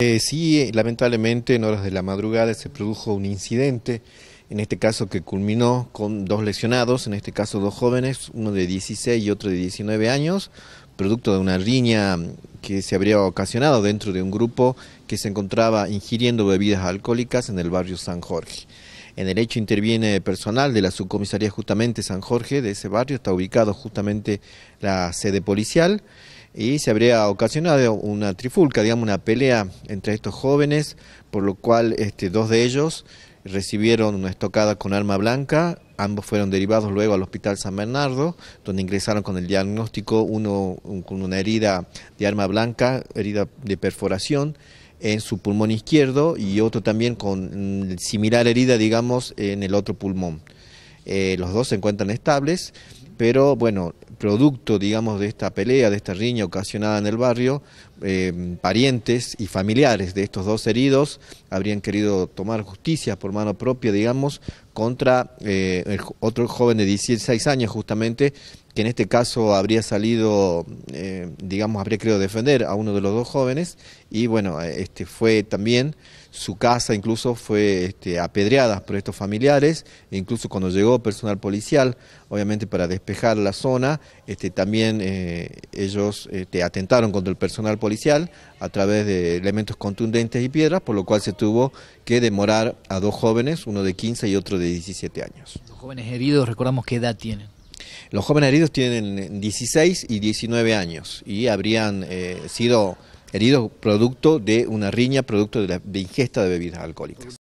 Eh, sí, eh, lamentablemente en horas de la madrugada se produjo un incidente, en este caso que culminó con dos lesionados, en este caso dos jóvenes, uno de 16 y otro de 19 años, producto de una riña mm, que se habría ocasionado dentro de un grupo que se encontraba ingiriendo bebidas alcohólicas en el barrio San Jorge. En el hecho interviene personal de la subcomisaría justamente San Jorge de ese barrio, está ubicado justamente la sede policial y se habría ocasionado una trifulca, digamos, una pelea entre estos jóvenes, por lo cual este, dos de ellos recibieron una estocada con arma blanca, ambos fueron derivados luego al Hospital San Bernardo, donde ingresaron con el diagnóstico, uno con una herida de arma blanca, herida de perforación en su pulmón izquierdo y otro también con similar herida, digamos, en el otro pulmón. Eh, los dos se encuentran estables, pero bueno, producto, digamos, de esta pelea, de esta riña ocasionada en el barrio, eh, parientes y familiares de estos dos heridos habrían querido tomar justicia por mano propia, digamos, contra eh, otro joven de 16 años justamente, que en este caso habría salido, eh, digamos, habría querido defender a uno de los dos jóvenes y bueno, este fue también, su casa incluso fue este, apedreada por estos familiares, e incluso cuando llegó personal policial, obviamente para despejar la zona, este, también eh, ellos este, atentaron contra el personal policial a través de elementos contundentes y piedras, por lo cual se tuvo que demorar a dos jóvenes, uno de 15 y otro de 17 años. Los jóvenes heridos, recordamos qué edad tienen. Los jóvenes heridos tienen 16 y 19 años y habrían eh, sido heridos producto de una riña, producto de, la, de ingesta de bebidas alcohólicas.